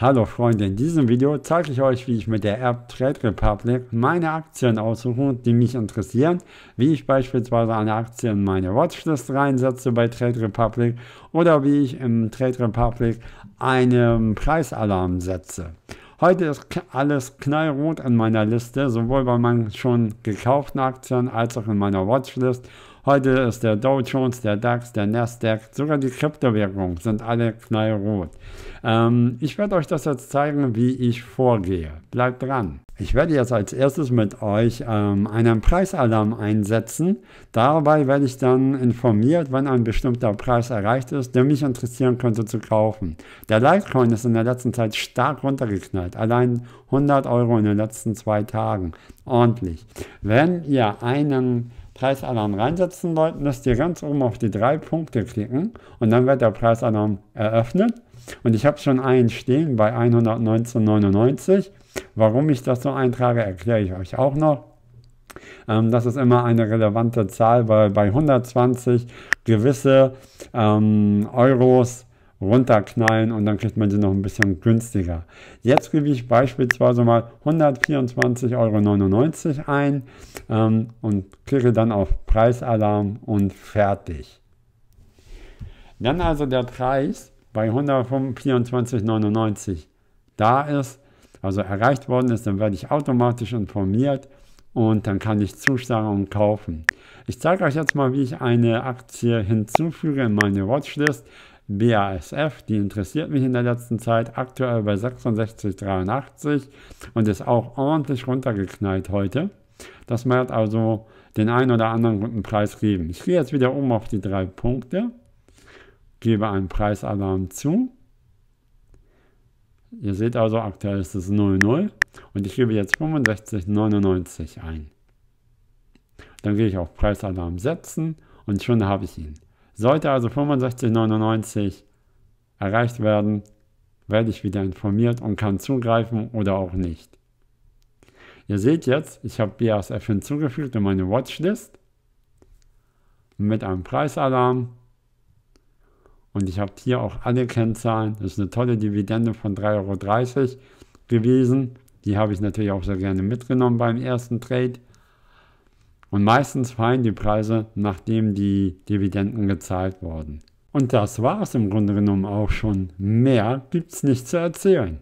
Hallo Freunde, in diesem Video zeige ich euch, wie ich mit der App Trade Republic meine Aktien aussuche, die mich interessieren, wie ich beispielsweise eine Aktie in meine Watchlist reinsetze bei Trade Republic oder wie ich im Trade Republic einen Preisalarm setze. Heute ist alles knallrot an meiner Liste, sowohl bei meinen schon gekauften Aktien als auch in meiner Watchlist. Heute ist der Dow Jones, der DAX, der Nasdaq, sogar die Kryptowährungen sind alle knallrot. Ähm, ich werde euch das jetzt zeigen, wie ich vorgehe. Bleibt dran. Ich werde jetzt als erstes mit euch ähm, einen Preisalarm einsetzen. Dabei werde ich dann informiert, wenn ein bestimmter Preis erreicht ist, der mich interessieren könnte zu kaufen. Der Litecoin ist in der letzten Zeit stark runtergeknallt. Allein 100 Euro in den letzten zwei Tagen. Ordentlich. Wenn ihr einen Preisalarm reinsetzen wollten, müsst ihr ganz oben auf die drei Punkte klicken und dann wird der Preisalarm eröffnet. Und ich habe schon einen stehen bei 119,99. Warum ich das so eintrage, erkläre ich euch auch noch. Ähm, das ist immer eine relevante Zahl, weil bei 120 gewisse ähm, Euros runterknallen und dann kriegt man sie noch ein bisschen günstiger. Jetzt gebe ich beispielsweise mal 124,99 Euro ein ähm, und klicke dann auf Preisalarm und fertig. Dann also der Preis bei 124,99 Euro da ist, also erreicht worden ist, dann werde ich automatisch informiert und dann kann ich zuschlagen und kaufen. Ich zeige euch jetzt mal, wie ich eine Aktie hinzufüge in meine Watchlist. BASF, die interessiert mich in der letzten Zeit, aktuell bei 66,83 und ist auch ordentlich runtergeknallt heute. Das wird also den einen oder anderen guten Preis geben. Ich gehe jetzt wieder um auf die drei Punkte, gebe einen Preisalarm zu. Ihr seht also, aktuell ist es 0,0 und ich gebe jetzt 65,99 ein. Dann gehe ich auf Preisalarm setzen und schon habe ich ihn. Sollte also 65,99 erreicht werden, werde ich wieder informiert und kann zugreifen oder auch nicht. Ihr seht jetzt, ich habe BASF hinzugefügt in meine Watchlist mit einem Preisalarm und ich habe hier auch alle Kennzahlen. Das ist eine tolle Dividende von 3,30 Euro gewesen. Die habe ich natürlich auch sehr gerne mitgenommen beim ersten Trade. Und meistens fallen die Preise, nachdem die Dividenden gezahlt wurden. Und das war es im Grunde genommen auch schon. Mehr gibt's nicht zu erzählen.